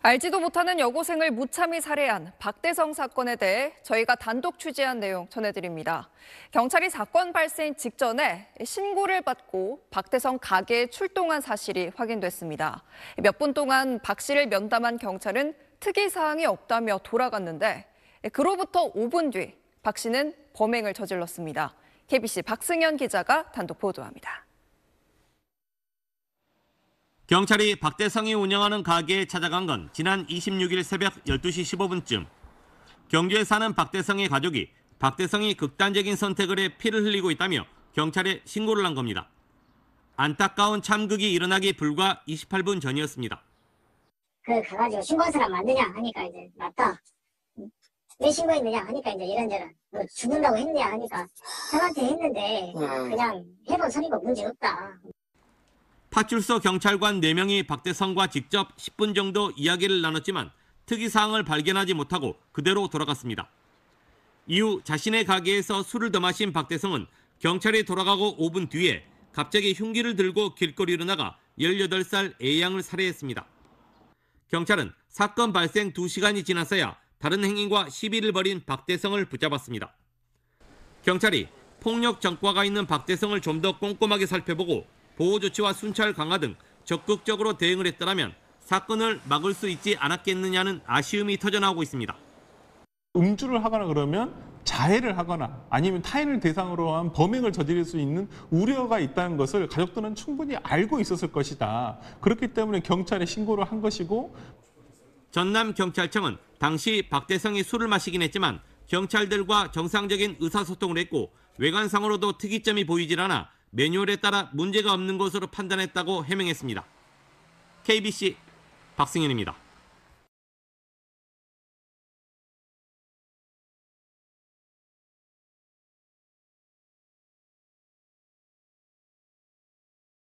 알지도 못하는 여고생을 무참히 살해한 박대성 사건에 대해 저희가 단독 취재한 내용 전해드립니다. 경찰이 사건 발생 직전에 신고를 받고 박대성 가게에 출동한 사실이 확인됐습니다. 몇 분 동안 박 씨를 면담한 경찰은 특이 사항이 없다며 돌아갔는데 그로부터 5분 뒤 박 씨는 범행을 저질렀습니다. KBC 박승현 기자가 단독 보도합니다. 경찰이 박대성이 운영하는 가게에 찾아간 건 지난 26일 새벽 12시 15분쯤 경주에 사는 박대성의 가족이 박대성이 극단적인 선택을 해 피를 흘리고 있다며 경찰에 신고를 한 겁니다. 안타까운 참극이 일어나기 불과 28분 전이었습니다. 그 가가지고 신고한 사람 맞느냐 하니까 이제 맞다. 왜 신고했느냐 하니까 이제 이런저런 너 뭐 죽는다고 했냐 하니까 사한테 했는데 음. 그냥 해본 소리고 문제 없다. 파출소 경찰관 4명이 박대성과 직접 10분 정도 이야기를 나눴지만 특이사항을 발견하지 못하고 그대로 돌아갔습니다. 이후 자신의 가게에서 술을 더 마신 박대성은 경찰이 돌아가고 5분 뒤에 갑자기 흉기를 들고 길거리로 나가 18살 A양을 살해했습니다. 경찰은 사건 발생 2시간이 지나서야 다른 행인과 시비를 벌인 박대성을 붙잡았습니다. 경찰이 폭력 전과가 있는 박대성을 좀 더 꼼꼼하게 살펴보고 보호 조치와 순찰 강화 등 적극적으로 대응을 했더라면 사건을 막을 수 있지 않았겠느냐는 아쉬움이 터져나오고 있습니다. 음주를 하거나 그러면 자해를 하거나 아니면 타인을 대상으로 한 범행을 저지를 수 있는 우려가 있다는 것을 가족들은 충분히 알고 있었을 것이다. 그렇기 때문에 경찰에 신고를 한 것이고 전남경찰청은 당시 박대성이 술을 마시긴 했지만 경찰들과 정상적인 의사소통을 했고 외관상으로도 특이점이 보이질 않아 매뉴얼에 따라 문제가 없는 것으로 판단했다고 해명했습니다. KBC 박승현입니다.